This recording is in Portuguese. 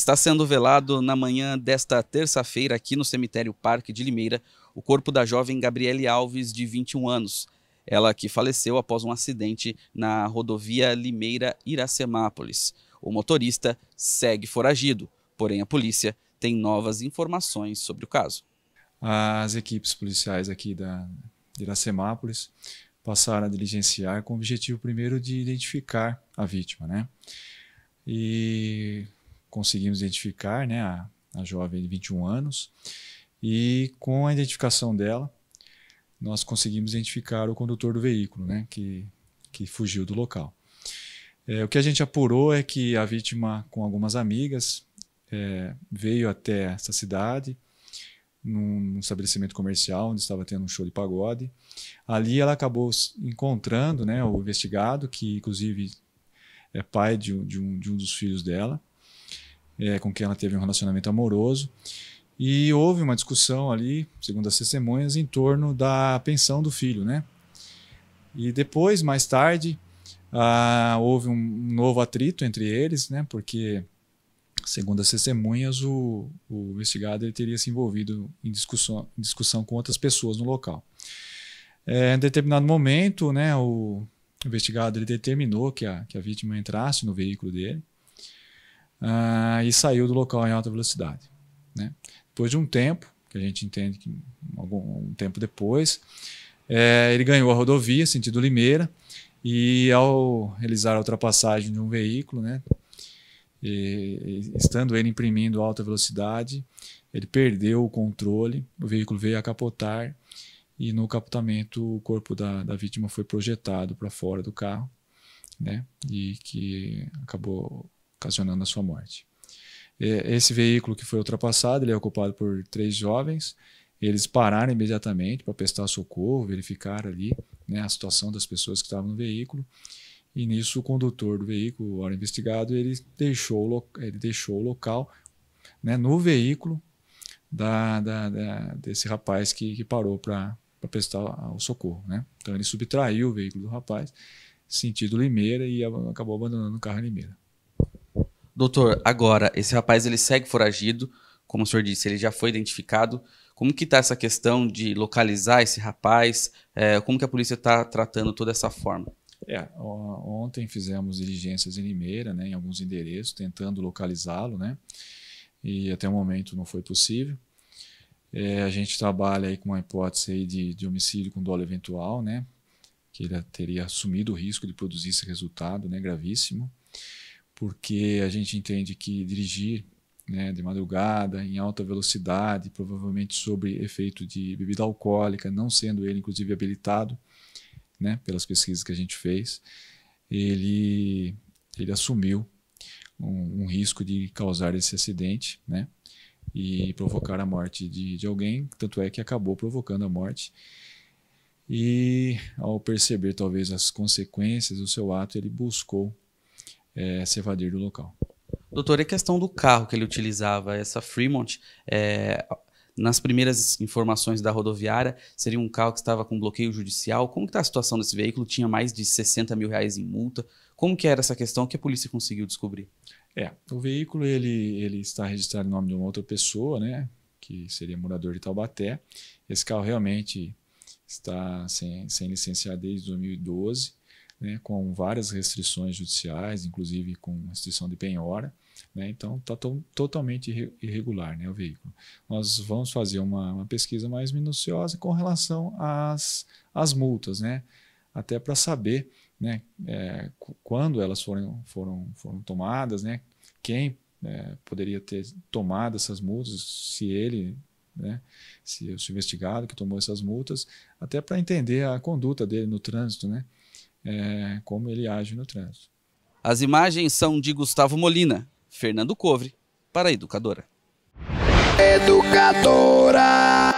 está sendo velado na manhã desta terça-feira aqui no cemitério Parque de Limeira o corpo da jovem Gabriele Alves, de 21 anos. Ela que faleceu após um acidente na rodovia Limeira-Iracemápolis. O motorista segue foragido, porém a polícia tem novas informações sobre o caso. As equipes policiais aqui da Iracemápolis passaram a diligenciar com o objetivo primeiro de identificar a vítima, né? E conseguimos identificar, né, a, a jovem de 21 anos, e com a identificação dela, nós conseguimos identificar o condutor do veículo, né, que, que fugiu do local. É, o que a gente apurou é que a vítima, com algumas amigas, é, veio até essa cidade, num, num estabelecimento comercial, onde estava tendo um show de pagode. Ali ela acabou encontrando né, o investigado, que inclusive é pai de, de, um, de um dos filhos dela é, com quem ela teve um relacionamento amoroso. E houve uma discussão ali, segundo as testemunhas, em torno da pensão do filho, né? E depois, mais tarde, ah, houve um novo atrito entre eles, né? Porque, segundo as testemunhas, o, o investigado ele teria se envolvido em discussão, em discussão com outras pessoas no local. É, em determinado momento, né, o investigado ele determinou que a, que a vítima entrasse no veículo dele uh, e saiu do local em alta velocidade. Né? Depois de um tempo, que a gente entende que algum um tempo depois, é, ele ganhou a rodovia, sentido Limeira, e ao realizar a ultrapassagem de um veículo, né, e, e, estando ele imprimindo alta velocidade, ele perdeu o controle, o veículo veio a capotar e no capotamento o corpo da, da vítima foi projetado para fora do carro, né, e que acabou ocasionando a sua morte. Esse veículo que foi ultrapassado, ele é ocupado por três jovens. Eles pararam imediatamente para prestar socorro, verificar ali né, a situação das pessoas que estavam no veículo. E nisso o condutor do veículo, hora investigado, ele deixou, ele deixou o local né, no veículo da, da, da, desse rapaz que, que parou para prestar o socorro. Né? Então ele subtraiu o veículo do rapaz sentido Limeira e acabou abandonando o carro em Limeira. Doutor, agora, esse rapaz ele segue foragido, como o senhor disse, ele já foi identificado. Como que está essa questão de localizar esse rapaz? É, como que a polícia está tratando toda essa forma? É, ontem fizemos diligências em Limeira, né, em alguns endereços, tentando localizá-lo, né? E até o momento não foi possível. É, a gente trabalha aí com uma hipótese de, de, homicídio com dolo eventual, né? Que ele teria assumido o risco de produzir esse resultado, né? Gravíssimo porque a gente entende que dirigir né, de madrugada, em alta velocidade, provavelmente sobre efeito de bebida alcoólica, não sendo ele inclusive habilitado, né, pelas pesquisas que a gente fez, ele, ele assumiu um, um risco de causar esse acidente, né, e provocar a morte de, de alguém, tanto é que acabou provocando a morte. E ao perceber talvez as consequências do seu ato, ele buscou é, se evadir do local. Doutor, e a questão do carro que ele utilizava, essa Fremont, é, nas primeiras informações da rodoviária, seria um carro que estava com bloqueio judicial. Como está a situação desse veículo? Tinha mais de 60 mil reais em multa. Como que era essa questão que a polícia conseguiu descobrir? É, o veículo ele, ele está registrado em nome de uma outra pessoa, né? Que seria morador de Taubaté. Esse carro realmente está sem, sem licenciar desde 2012 né, com várias restrições judiciais, inclusive com restrição de penhora. Né, então, está to totalmente irregular né, o veículo. Nós vamos fazer uma, uma pesquisa mais minuciosa com relação às, às multas, né, até para saber né, é, quando elas foram, foram, foram tomadas, né, quem é, poderia ter tomado essas multas, se ele né? se o investigado que tomou essas multas, até para entender a conduta dele no trânsito, né? é, como ele age no trânsito. As imagens são de Gustavo Molina, Fernando Covre, para a Educadora. Educadora!